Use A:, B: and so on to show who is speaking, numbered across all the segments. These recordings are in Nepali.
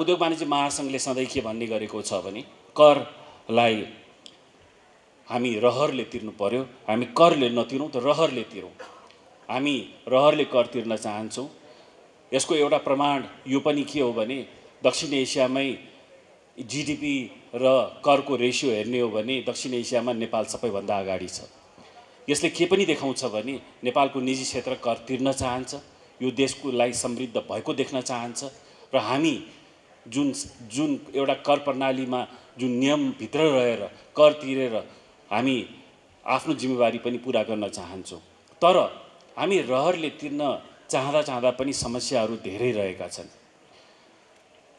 A: उद्योग वाणिज्य महासङ्घले सधैँ के भन्ने गरेको छ भने करलाई हामी रहरले तिर्नु पर्यो हामी करले नतिरौँ त रहरले तिरौँ हामी रहरले कर तिर्न चाहन्छौँ यसको एउटा प्रमाण यो पनि के हो भने दक्षिण एसियामै जिडिपी र करको रेसियो हेर्ने हो भने दक्षिण एसियामा नेपाल सबैभन्दा अगाडि छ यसले के पनि देखाउँछ भने नेपालको निजी क्षेत्र कर तिर्न चाहन्छ यो देशको लागि समृद्ध भएको देख्न चाहन्छ र हामी जुन जुन एउटा कर प्रणालीमा जुन नियमभित्र रहेर कर तिरेर हामी आफ्नो जिम्मेवारी पनि पुरा गर्न चाहन्छौँ तर हामी रहरले तिर्न चाहँदा चाहँदा पनि समस्याहरू धेरै रहेका छन्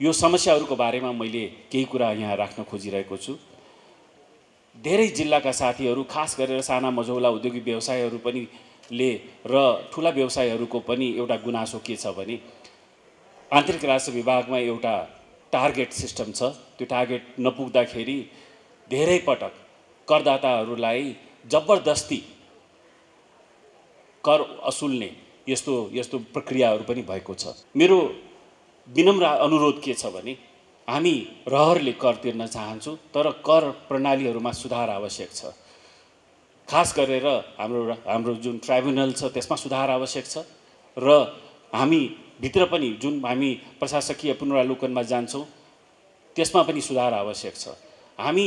A: यो समस्याहरूको बारेमा मैले केही कुरा यहाँ राख्न खोजिरहेको छु धेरै जिल्लाका साथीहरू खास गरेर साना मझौला उद्योगिक व्यवसायहरू पनि ले र ठुला व्यवसायहरूको पनि एउटा गुनासो के छ भने आन्तरिक राष्ट्र विभागमा एउटा टार्गेट सिस्टम छ त्यो टार्गेट नपुग्दाखेरि धेरै पटक करदाताहरूलाई जबरदस्ती कर असुल्ने यस्तो यस्तो प्रक्रियाहरू पनि भएको छ मेरो विनम्र अनुरोध के छ भने हामी रहरले कर तिर्न चाहन्छौँ तर कर प्रणालीहरूमा सुधार आवश्यक छ खास गरेर हाम्रो हाम्रो जुन ट्राइब्युनल छ त्यसमा सुधार आवश्यक छ र हामी भित्र पनि जुन हामी प्रशासकीय पुनरावलोकनमा जान्छौँ त्यसमा पनि सुधार आवश्यक छ हामी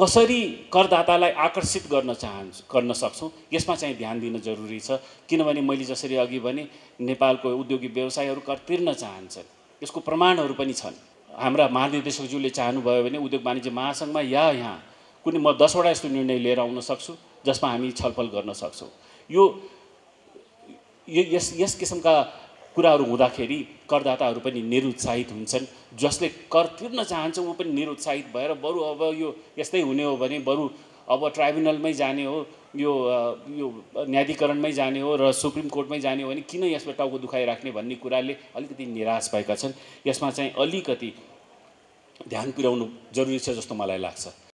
A: कसरी करदातालाई आकर्षित गर्न चाहन्छ गर्न सक्छौँ यसमा चाहिँ ध्यान दिन जरुरी छ किनभने मैले जसरी अघि भने नेपालको उद्योगिक व्यवसायहरू कर तिर्न चाहन्छन् यसको प्रमाणहरू पनि छन् हाम्रा महानिर्देशकज्यूले चाहनुभयो भने उद्योग वाणिज्य महासङ्घमा या यहाँ कुनै म दसवटा यस्तो निर्णय लिएर आउन सक्छु जसमा हामी छलफल गर्न सक्छौँ यो यस यस किसिमका कुराहरू हुँदाखेरि करदाताहरू पनि निरुत्साहित हुन्छन् जसले कर तिर्न चाहन्छ ऊ पनि निरुत्साहित भएर बरु अब यो यस्तै हुने हो भने बरु अब ट्राइब्युनलमै जाने हो यो यो न्यायाधिकरणमै जाने हो र सुप्रिम कोर्टमै जाने हो भने किन यसमा टाउको दुखाइ राख्ने भन्ने कुराले अलिकति निराश भएका छन् यसमा चाहिँ अलिकति ध्यान पुर्याउनु जरुरी छ जस्तो मलाई लाग्छ